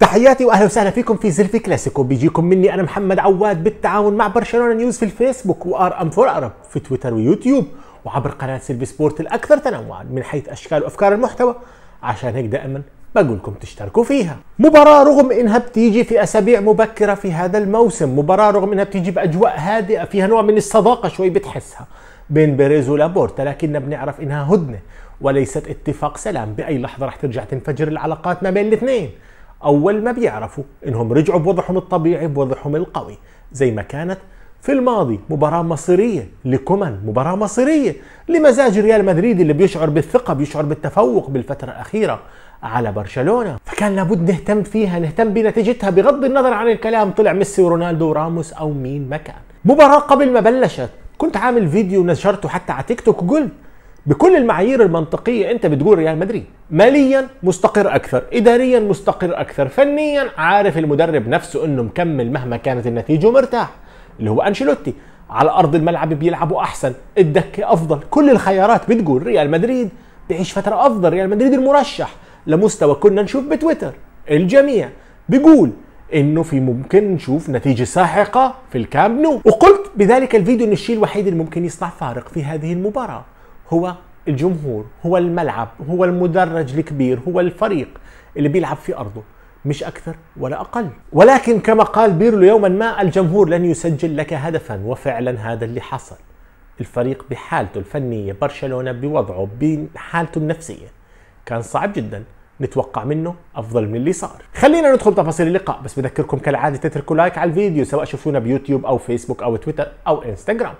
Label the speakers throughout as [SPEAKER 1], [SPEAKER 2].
[SPEAKER 1] تحياتي واهلا وسهلا فيكم في زلفي كلاسيكو بيجيكم مني انا محمد عواد بالتعاون مع برشلونه نيوز في الفيسبوك وار ام فور ارب في تويتر ويوتيوب وعبر قناه سيلفي سبورت الاكثر تنوعا من حيث اشكال وافكار المحتوى عشان هيك دائما بقولكم تشتركوا فيها مباراة رغم انها بتيجي في اسابيع مبكرة في هذا الموسم مباراة رغم انها بتيجي باجواء هادئة فيها نوع من الصداقة شوي بتحسها بين بيريز ولابورتا لكننا بنعرف انها هدنة وليست اتفاق سلام باي لحظة رح ترجع تنفجر العلاقات ما بين الاثنين أول ما بيعرفوا إنهم رجعوا بوضعهم الطبيعي بوضعهم القوي زي ما كانت في الماضي مباراة مصيرية لكومان مباراة مصيرية لمزاج ريال مدريد اللي بيشعر بالثقة بيشعر بالتفوق بالفترة الأخيرة على برشلونة فكان لابد نهتم فيها نهتم بنتيجتها بغض النظر عن الكلام طلع ميسي ورونالدو وراموس أو مين مكان مباراة قبل ما بلشت كنت عامل فيديو نشرته حتى على تيك توك وقلت بكل المعايير المنطقيه انت بتقول ريال مدريد ماليا مستقر اكثر اداريا مستقر اكثر فنيا عارف المدرب نفسه انه مكمل مهما كانت النتيجه ومرتاح اللي هو انشيلوتي على ارض الملعب بيلعبوا احسن الدكه افضل كل الخيارات بتقول ريال مدريد بيعيش فتره افضل ريال مدريد المرشح لمستوى كنا نشوف بتويتر الجميع بيقول انه في ممكن نشوف نتيجه ساحقه في الكامب نو وقلت بذلك الفيديو انه الشيء الوحيد اللي ممكن يصنع فارق في هذه المباراه هو الجمهور هو الملعب هو المدرج الكبير هو الفريق اللي بيلعب في أرضه مش أكثر ولا أقل ولكن كما قال بيرلو يوما ما الجمهور لن يسجل لك هدفا وفعلا هذا اللي حصل الفريق بحالته الفنية برشلونة بوضعه بحالته النفسية كان صعب جدا نتوقع منه افضل من اللي صار خلينا ندخل تفاصيل اللقاء بس بذكركم كالعاده تتركوا لايك على الفيديو سواء شوفونا بيوتيوب او فيسبوك او تويتر او انستغرام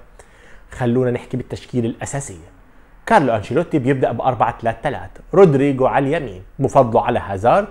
[SPEAKER 1] خلونا نحكي بالتشكيل الاساسيه كارلو أنشيلوتي بيبدأ ب 4 3 3 رودريجو على اليمين بفضله على هازارد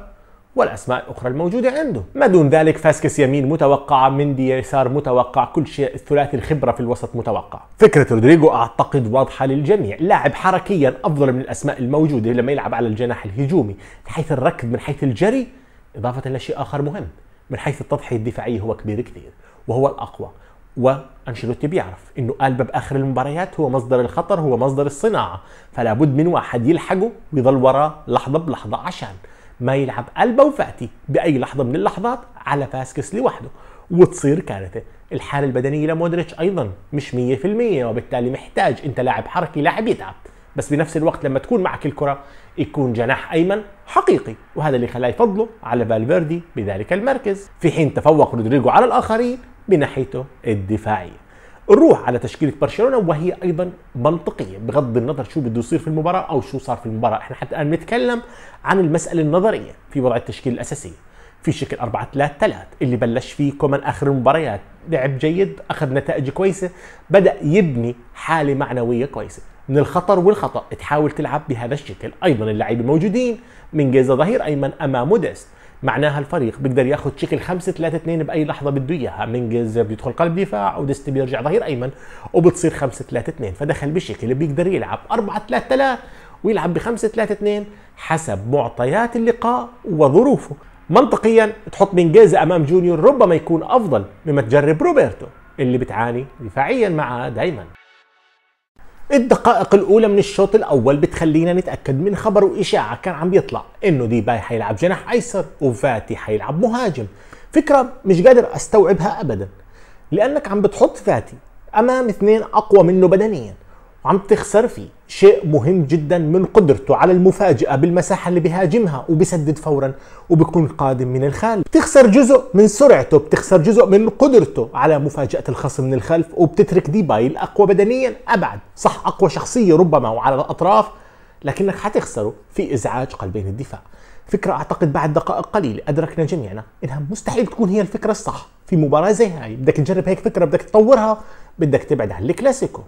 [SPEAKER 1] والأسماء الأخرى الموجودة عنده ما دون ذلك فاسكس يمين متوقع مندي يسار متوقع كل شيء الثلاثي الخبرة في الوسط متوقع فكرة رودريجو أعتقد واضحة للجميع لاعب حركيا أفضل من الأسماء الموجودة لما يلعب على الجناح الهجومي من حيث الركض من حيث الجري إضافة لشيء آخر مهم من حيث التضحية الدفاعية هو كبير كثير وهو الأقوى وانشيلوتي بيعرف انه قلب باخر المباريات هو مصدر الخطر هو مصدر الصناعه فلا بد من واحد يلحقه ويضل وراه لحظه بلحظه عشان ما يلعب قلبه وفاتي باي لحظه من اللحظات على فاسكس لوحده وتصير كارثه الحاله البدنيه لمودريتش ايضا مش 100% وبالتالي محتاج انت لاعب حركي لاعب يتعب بس بنفس الوقت لما تكون معك الكره يكون جناح ايمن حقيقي وهذا اللي خلاه يفضله على فالفيردي بذلك المركز في حين تفوق رودريجو على الاخرين بناحيته الدفاعيه نروح على تشكيله برشلونه وهي ايضا منطقيه بغض النظر شو بده يصير في المباراه او شو صار في المباراه احنا حتى الان بنتكلم عن المساله النظريه في وضع التشكيل الاساسي في شكل 4 3 3 اللي بلش فيه كومان اخر المباريات لعب جيد اخذ نتائج كويسه بدا يبني حاله معنويه كويسه من الخطر والخطا تحاول تلعب بهذا الشكل ايضا اللاعبين الموجودين من جيزه ظهير ايمن امام مودست معناها الفريق بيقدر ياخذ شكل 5 3 2 باي لحظه بده اياها من جيز بيدخل قلب دفاع ودست بيرجع ظهير ايمن وبتصير 5 3 2 فدخل بشكل بيقدر يلعب 4 3 3 ويلعب ب 5 3 2 حسب معطيات اللقاء وظروفه منطقيا تحط من جيزة امام جونيور ربما يكون افضل مما تجرب روبرتو اللي بتعاني دفاعيا معاه دايما الدقائق الاولى من الشوط الاول بتخلينا نتاكد من خبر واشاعه كان عم بيطلع انه ديباي حيلعب جناح ايسر وفاتي حيلعب مهاجم فكره مش قادر استوعبها ابدا لانك عم بتحط فاتي امام اثنين اقوى منه بدنيا وعم تخسر فيه شيء مهم جدا من قدرته على المفاجأة بالمساحة اللي بيهاجمها وبسدد فورا وبكون قادم من الخلف بتخسر جزء من سرعته بتخسر جزء من قدرته على مفاجأة الخصم من الخلف وبتترك ديباي الأقوى بدنيا أبعد صح أقوى شخصية ربما وعلى الأطراف لكنك حتخسره في إزعاج قلبين الدفاع فكرة أعتقد بعد دقائق قليلة أدركنا جميعنا إنها مستحيل تكون هي الفكرة الصح في مباراة زي هاي بدك تجرب هيك فكرة بدك تطورها بدك تبعد عن الكلاسيكو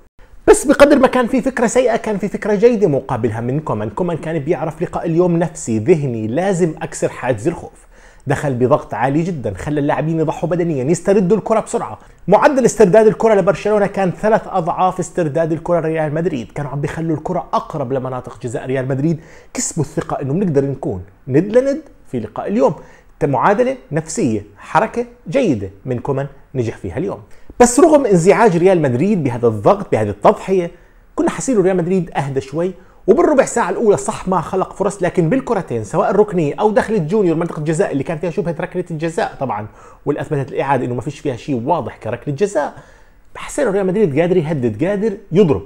[SPEAKER 1] بس بقدر ما كان في فكره سيئه كان في فكره جيده مقابلها من كومان كومان كان بيعرف لقاء اليوم نفسي ذهني لازم اكسر حاجز الخوف دخل بضغط عالي جدا خلى اللاعبين يضحوا بدنيا يستردوا الكرة بسرعة معدل استرداد الكرة لبرشلونة كان ثلاث أضعاف استرداد الكرة لريال مدريد كانوا عم بيخلوا الكرة أقرب لمناطق جزاء ريال مدريد كسبوا الثقة إنه بنقدر نكون ند لند في لقاء اليوم معادلة نفسية حركة جيدة من كومان نجح فيها اليوم بس رغم انزعاج ريال مدريد بهذا الضغط بهذه التضحيه كنا حاسين ريال مدريد اهدى شوي وبالربع ساعة الأولى صح ما خلق فرص لكن بالكرتين سواء الركنية أو دخلة جونيور منطقة الجزاء اللي كان فيها شبهة ركلة الجزاء طبعا واللي أثبتت الإعادة إنه ما فيش فيها شيء واضح كركلة جزاء حسين ريال مدريد قادر يهدد قادر يضرب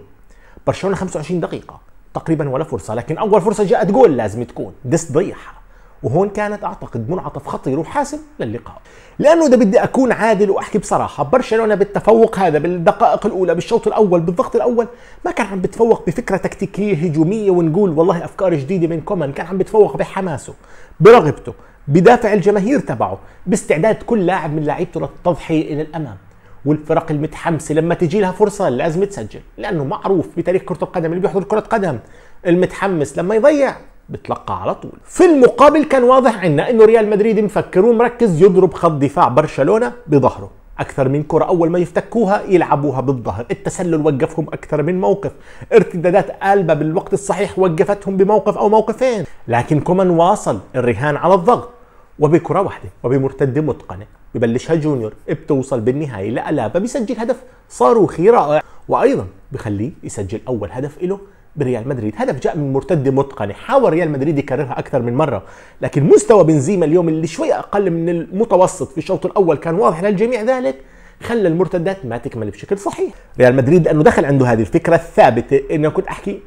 [SPEAKER 1] برشلونة 25 دقيقة تقريبا ولا فرصة لكن أول فرصة جاءت جول لازم تكون دست ضيعها وهون كانت اعتقد منعطف خطير وحاسم للقاء لانه اذا بدي اكون عادل واحكي بصراحه برشلونه بالتفوق هذا بالدقائق الاولى بالشوط الاول بالضغط الاول ما كان عم بتفوق بفكره تكتيكيه هجوميه ونقول والله افكار جديده من كومان كان عم بتفوق بحماسه برغبته بدافع الجماهير تبعه باستعداد كل لاعب من لاعيبته للتضحيه الى الامام والفرق المتحمسه لما تجي لها فرصه لازم تسجل لانه معروف بتاريخ كره القدم اللي بيحضر كره قدم المتحمس لما يضيع بتلقى على طول في المقابل كان واضح عنا انه ريال مدريد مفكر ومركز يضرب خط دفاع برشلونه بظهره اكثر من كره اول ما يفتكوها يلعبوها بالظهر التسلل وقفهم اكثر من موقف ارتدادات ألبا بالوقت الصحيح وقفتهم بموقف او موقفين لكن كومان واصل الرهان على الضغط وبكره واحده وبمرتده متقنه ببلشها جونيور بتوصل بالنهايه لألابا بيسجل هدف صاروخي رائع وايضا بخليه يسجل اول هدف له بريال مدريد هدف جاء من مرتد متقن حاول ريال مدريد يكررها اكثر من مره لكن مستوى بنزيما اليوم اللي شوي اقل من المتوسط في الشوط الاول كان واضح للجميع ذلك خلى المرتدات ما تكمل بشكل صحيح ريال مدريد لانه دخل عنده هذه الفكره الثابته انه كنت احكي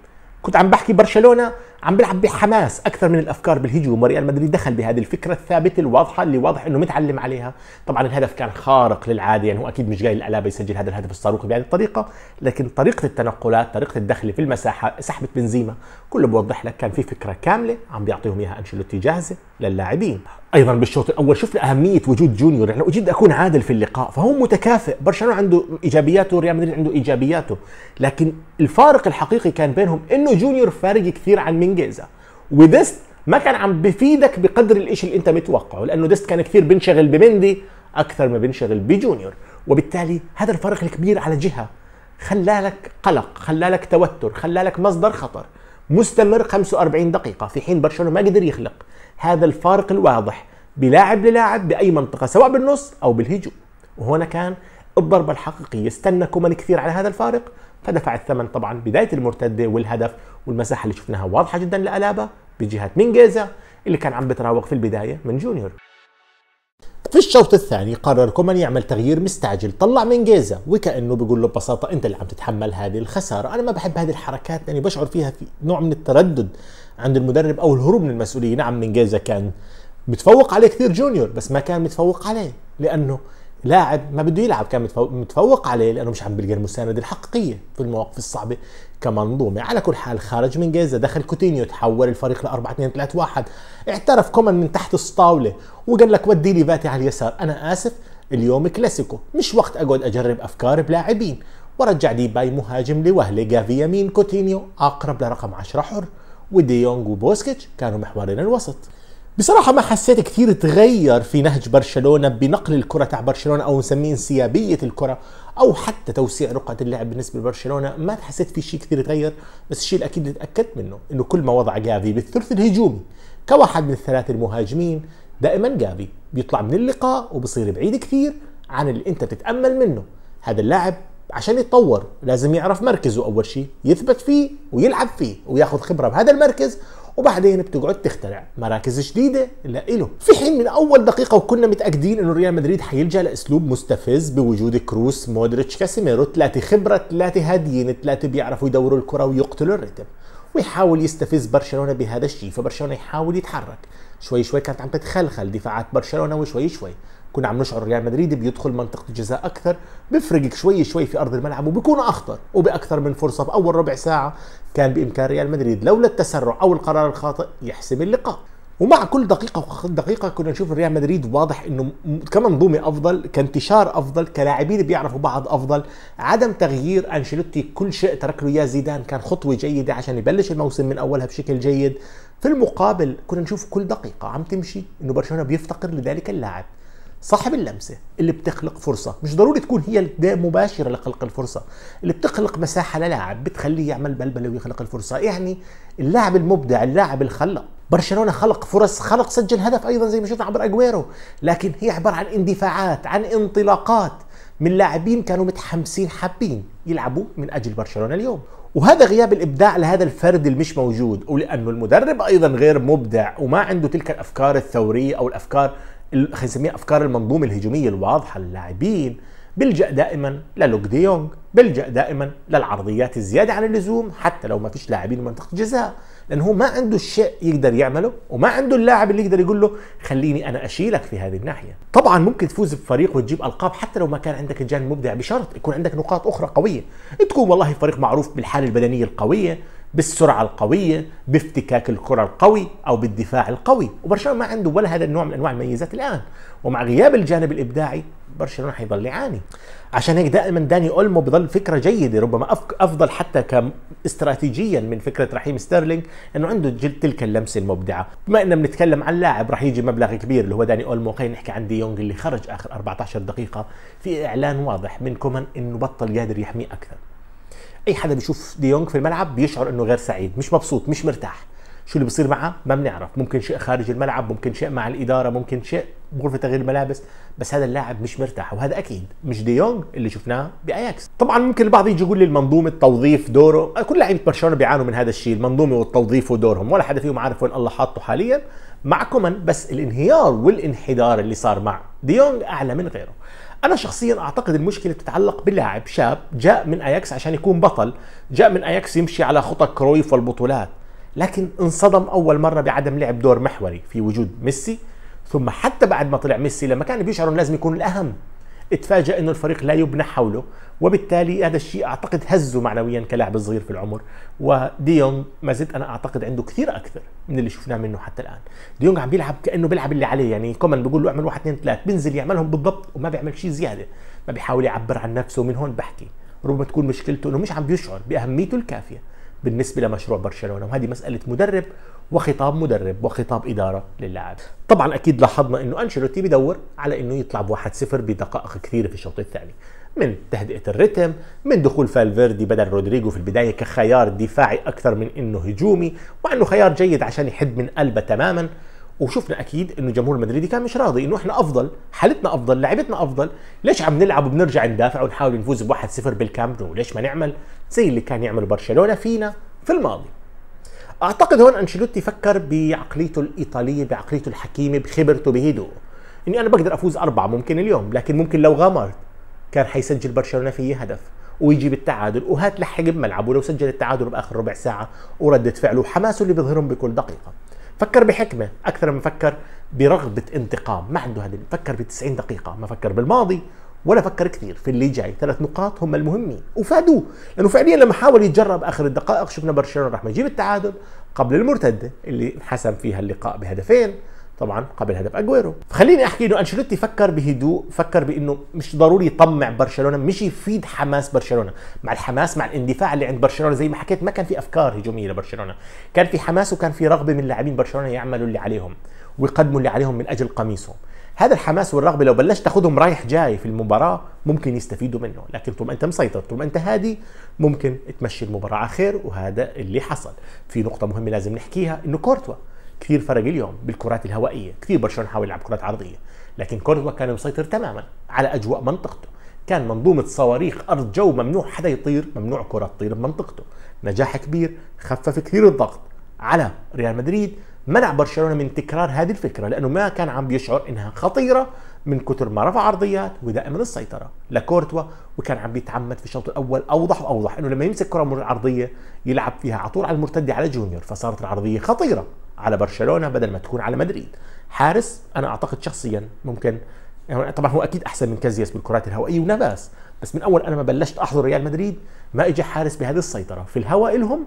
[SPEAKER 1] كنت عم بحكي برشلونه عم بيلعب بحماس اكثر من الافكار بالهجوم وريال مدريد دخل بهذه الفكره الثابته الواضحه اللي واضح انه متعلم عليها طبعا الهدف كان خارق للعاده يعني هو اكيد مش جاي الالابه يسجل هذا الهدف الصاروخي بهذه الطريقه لكن طريقه التنقلات طريقه الدخل في المساحه سحبه بنزيما كله بوضح لك كان في فكره كامله عم بيعطيهم اياها انشيلوتي جاهزه للاعبين ايضا بالشوط الاول شفنا اهميه وجود جونيور يعني اجد اكون عادل في اللقاء فهو متكافئ برشلونه عنده ايجابياته وريال مدريد عنده ايجابياته لكن الفارق الحقيقي كان بينهم انه جونيور فارق كثير عن بننجزها وديست ما كان عم بفيدك بقدر الإشي اللي انت متوقعه لانه ديست كان كثير بنشغل بمندي اكثر ما بنشغل بجونيور وبالتالي هذا الفرق الكبير على جهه خلالك قلق خلالك توتر خلالك مصدر خطر مستمر 45 دقيقه في حين برشلونه ما قدر يخلق هذا الفارق الواضح بلاعب للاعب باي منطقه سواء بالنص او بالهجوم وهنا كان الضربه الحقيقيه استنى كومان كثير على هذا الفارق فدفع الثمن طبعا بدايه المرتده والهدف والمساحه اللي شفناها واضحه جدا لالابا بجهه مينجيزا اللي كان عم بتراوغ في البدايه من جونيور في الشوط الثاني قرر كومان يعمل تغيير مستعجل طلع من جيزا وكانه بيقول له ببساطه انت اللي عم تتحمل هذه الخساره انا ما بحب هذه الحركات لاني بشعر فيها في نوع من التردد عند المدرب او الهروب من المسؤوليه نعم من جيزا كان متفوق عليه كثير جونيور بس ما كان متفوق عليه لانه لاعب ما بده يلعب كان متفوق عليه لانه مش عم بلقى المسانده الحقيقيه في المواقف الصعبه كمنظومه على كل حال خرج من جيزه دخل كوتينيو تحول الفريق ل 4 2 3 1 اعترف كومان من تحت الطاوله وقال لك ودي لي فاتي على اليسار انا اسف اليوم كلاسيكو مش وقت اقعد اجرب افكار بلاعبين ورجع دي باي مهاجم لوهله جافي يمين كوتينيو اقرب لرقم 10 حر وديونج وبوسكيتش كانوا محورين الوسط بصراحة ما حسيت كثير تغير في نهج برشلونة بنقل الكرة تاع برشلونة أو نسميه انسيابية الكرة أو حتى توسيع رقعة اللعب بالنسبة لبرشلونة ما حسيت في شيء كثير تغير بس الشيء الأكيد اللي تأكدت منه إنه كل ما وضع جافي بالثلث الهجومي كواحد من الثلاثة المهاجمين دائما جافي بيطلع من اللقاء وبصير بعيد كثير عن اللي أنت بتتأمل منه هذا اللاعب عشان يتطور لازم يعرف مركزه أول شيء يثبت فيه ويلعب فيه وياخذ خبرة بهذا المركز وبعدين بتقعد تخترع مراكز جديده لإله في حين من اول دقيقه وكنا متاكدين انه ريال مدريد حيلجا لاسلوب مستفز بوجود كروس مودريتش كاسيميرو ثلاثه خبره ثلاثه هاديين ثلاثه بيعرفوا يدوروا الكره ويقتلوا الرتم ويحاول يستفز برشلونه بهذا الشيء فبرشلونه يحاول يتحرك شوي شوي كانت عم تتخلخل دفاعات برشلونه وشوي شوي كنا عم نشعر ريال مدريد بيدخل منطقه الجزاء اكثر بفرقك شوي شوي في ارض الملعب وبيكون اخطر وباكثر من فرصه في اول ربع ساعه كان بامكان ريال مدريد لولا التسرع او القرار الخاطئ يحسم اللقاء ومع كل دقيقة دقيقة كنا نشوف ريال مدريد واضح انه كمنظومة افضل، كانتشار افضل، كلاعبين بيعرفوا بعض افضل، عدم تغيير انشيلوتي كل شيء ترك له اياه زيدان كان خطوة جيدة عشان يبلش الموسم من اولها بشكل جيد، في المقابل كنا نشوف كل دقيقة عم تمشي انه برشلونة بيفتقر لذلك اللاعب، صاحب اللمسه اللي بتخلق فرصه مش ضروري تكون هي البدايه مباشره لخلق الفرصه اللي بتخلق مساحه للاعب بتخليه يعمل بلبله ويخلق الفرصه يعني اللاعب المبدع اللاعب الخلاق برشلونه خلق فرص خلق سجل هدف ايضا زي ما شفنا عبر اجويرو لكن هي عباره عن اندفاعات عن انطلاقات من لاعبين كانوا متحمسين حابين يلعبوا من اجل برشلونه اليوم وهذا غياب الابداع لهذا الفرد اللي مش موجود ولانه المدرب ايضا غير مبدع وما عنده تلك الافكار الثوريه او الافكار خلينا نسميها افكار المنظومه الهجوميه الواضحه للاعبين بلجا دائما للوك دي يونغ بلجا دائما للعرضيات الزياده عن اللزوم حتى لو ما فيش لاعبين منطقه جزاء لانه هو ما عنده الشيء يقدر يعمله وما عنده اللاعب اللي يقدر يقول له خليني انا اشيلك في هذه الناحيه طبعا ممكن تفوز بفريق وتجيب القاب حتى لو ما كان عندك الجانب المبدع بشرط يكون عندك نقاط اخرى قويه تكون والله فريق معروف بالحاله البدنيه القويه بالسرعه القويه بافتكاك الكره القوي او بالدفاع القوي وبرشلونه ما عنده ولا هذا النوع من انواع الميزات الان ومع غياب الجانب الابداعي برشلونه حيظل يعاني عشان هيك دائما داني اولمو بظل فكره جيده ربما افضل حتى كاستراتيجيا استراتيجيا من فكره رحيم ستيرلينج انه عنده تلك اللمسه المبدعه بما اننا بنتكلم عن لاعب رح يجي مبلغ كبير اللي هو داني اولمو خلينا نحكي عن دي يونغ اللي خرج اخر 14 دقيقه في اعلان واضح من كومان انه بطل قادر يحمي اكثر اي حدا بيشوف ديونج دي في الملعب بيشعر انه غير سعيد مش مبسوط مش مرتاح شو اللي بصير معه ما بنعرف ممكن شيء خارج الملعب ممكن شيء مع الاداره ممكن شيء بغرفه تغيير الملابس بس هذا اللاعب مش مرتاح وهذا اكيد مش ديونج دي اللي شفناه باياكس طبعا ممكن البعض يجي يقول لي المنظومه التوظيف دوره كل لعيبه برشلونه بيعانوا من هذا الشيء المنظومه والتوظيف ودورهم ولا حدا فيهم عارف وين الله حاطه حاليا معكم بس الانهيار والانحدار اللي صار مع ديونج دي اعلى من غيره انا شخصيا اعتقد المشكله تتعلق بلاعب شاب جاء من اياكس عشان يكون بطل جاء من اياكس يمشي على خطى كرويف والبطولات لكن انصدم اول مره بعدم لعب دور محوري في وجود ميسي ثم حتى بعد ما طلع ميسي لما كانوا بيشعروا لازم يكون الاهم اتفاجأ انه الفريق لا يبنى حوله وبالتالي هذا الشيء اعتقد هزه معنويا كلاعب صغير في العمر وديونج ما زلت انا اعتقد عنده كثير اكثر من اللي شفناه منه حتى الان ديونج عم بيلعب كانه بيلعب اللي عليه يعني كومان بيقول له اعمل واحد اثنين ثلاث بينزل يعملهم بالضبط وما بيعمل شيء زياده ما بيحاول يعبر عن نفسه ومن هون بحكي ربما تكون مشكلته انه مش عم بيشعر باهميته الكافيه بالنسبه لمشروع برشلونه وهذه مساله مدرب وخطاب مدرب وخطاب اداره للاعب طبعا اكيد لاحظنا انه انشيلوتي بدور على انه يطلع ب 1-0 بدقائق كثيره في الشوط الثاني من تهدئه الريتم من دخول فالفيردي بدل رودريجو في البدايه كخيار دفاعي اكثر من انه هجومي وانه خيار جيد عشان يحد من قلبه تماما وشفنا اكيد انه جمهور المدريدي كان مش راضي انه احنا افضل حالتنا افضل لعبتنا افضل ليش عم نلعب وبنرجع ندافع ونحاول نفوز ب 1-0 بالكامب نو ليش ما نعمل زي اللي كان يعمل برشلونه فينا في الماضي اعتقد هون انشيلوتي فكر بعقليته الايطاليه بعقليته الحكيمه بخبرته بهدوء اني انا بقدر افوز اربعه ممكن اليوم لكن ممكن لو غامرت كان حيسجل برشلونه فيه هدف ويجيب التعادل وهات لحق بملعبه لو سجل التعادل باخر ربع ساعه وردة فعله وحماسه اللي بيظهرهم بكل دقيقه فكر بحكمه اكثر ما فكر برغبه انتقام ما عنده هذا فكر ب 90 دقيقه ما فكر بالماضي ولا فكر كثير في اللي جاي ثلاث نقاط هم المهمين وفادوه لانه فعليا لما حاول يتجرب اخر الدقائق شفنا برشلونه راح ما يجيب التعادل قبل المرتده اللي حسم فيها اللقاء بهدفين طبعا قبل هدف اجويرو فخليني احكي انه انشيلوتي فكر بهدوء فكر بانه مش ضروري يطمع برشلونه مش يفيد حماس برشلونه مع الحماس مع الاندفاع اللي عند برشلونه زي ما حكيت ما كان في افكار هجوميه لبرشلونه كان في حماس وكان في رغبه من لاعبين برشلونه يعملوا اللي عليهم ويقدموا اللي عليهم من اجل قميصهم هذا الحماس والرغبه لو بلشت تاخذهم رايح جاي في المباراه ممكن يستفيدوا منه لكن طول ما انت مسيطر طول ما انت هادي ممكن تمشي المباراه على خير وهذا اللي حصل في نقطه مهمه لازم نحكيها انه كورتوا كثير فرق اليوم بالكرات الهوائيه كثير برشلونه حاول يلعب كرات عرضيه لكن كورتوا كان مسيطر تماما على اجواء منطقته كان منظومة صواريخ أرض جو ممنوع حدا يطير ممنوع كرة تطير بمنطقته نجاح كبير خفف كثير الضغط على ريال مدريد منع برشلونه من تكرار هذه الفكره لانه ما كان عم بيشعر انها خطيره من كثر ما رفع عرضيات ودائما السيطره لكورتوا وكان عم بيتعمد في الشوط الاول اوضح واوضح انه لما يمسك كره من عرضيه يلعب فيها على طول على المرتده على جونيور فصارت العرضيه خطيره على برشلونه بدل ما تكون على مدريد حارس انا اعتقد شخصيا ممكن يعني طبعا هو اكيد احسن من كازياس بالكرات الهوائيه ونباس بس من اول انا ما بلشت احضر ريال مدريد ما اجى حارس بهذه السيطره في الهواء لهم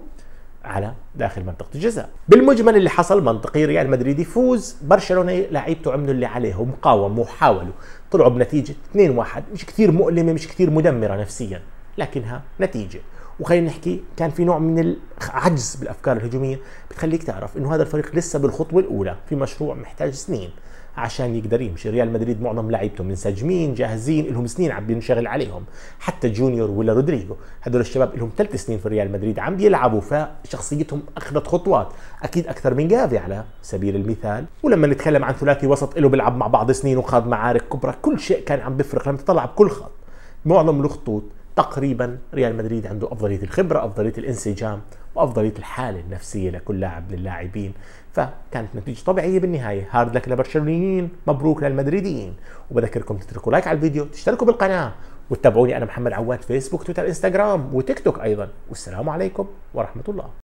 [SPEAKER 1] على داخل منطقه الجزاء بالمجمل اللي حصل منطقي ريال مدريد يفوز برشلونه لعيبته عملوا اللي عليهم قاوموا وحاولوا طلعوا بنتيجه 2-1 مش كثير مؤلمه مش كثير مدمره نفسيا لكنها نتيجه وخلينا نحكي كان في نوع من العجز بالافكار الهجوميه بتخليك تعرف انه هذا الفريق لسه بالخطوه الاولى في مشروع محتاج سنين عشان يقدر يمشي ريال مدريد معظم لعيبته منسجمين جاهزين لهم سنين عم بينشغل عليهم حتى جونيور ولا رودريجو هدول الشباب لهم ثلاث سنين في ريال مدريد عم بيلعبوا فشخصيتهم اخذت خطوات اكيد اكثر من جافي على سبيل المثال ولما نتكلم عن ثلاثي وسط له بيلعب مع بعض سنين وخاض معارك كبرى كل شيء كان عم بيفرق لما تطلع بكل خط معظم الخطوط تقريبا ريال مدريد عنده أفضلية الخبرة أفضلية الانسجام وأفضلية الحالة النفسية لكل لاعب من اللاعبين فكانت نتيجة طبيعية بالنهاية هارد لك لبرشلونيين مبروك للمدريديين وبذكركم تتركوا لايك على الفيديو تشتركوا بالقناة وتتابعوني أنا محمد عواد فيسبوك تويتر انستغرام وتيك توك أيضا والسلام عليكم ورحمة الله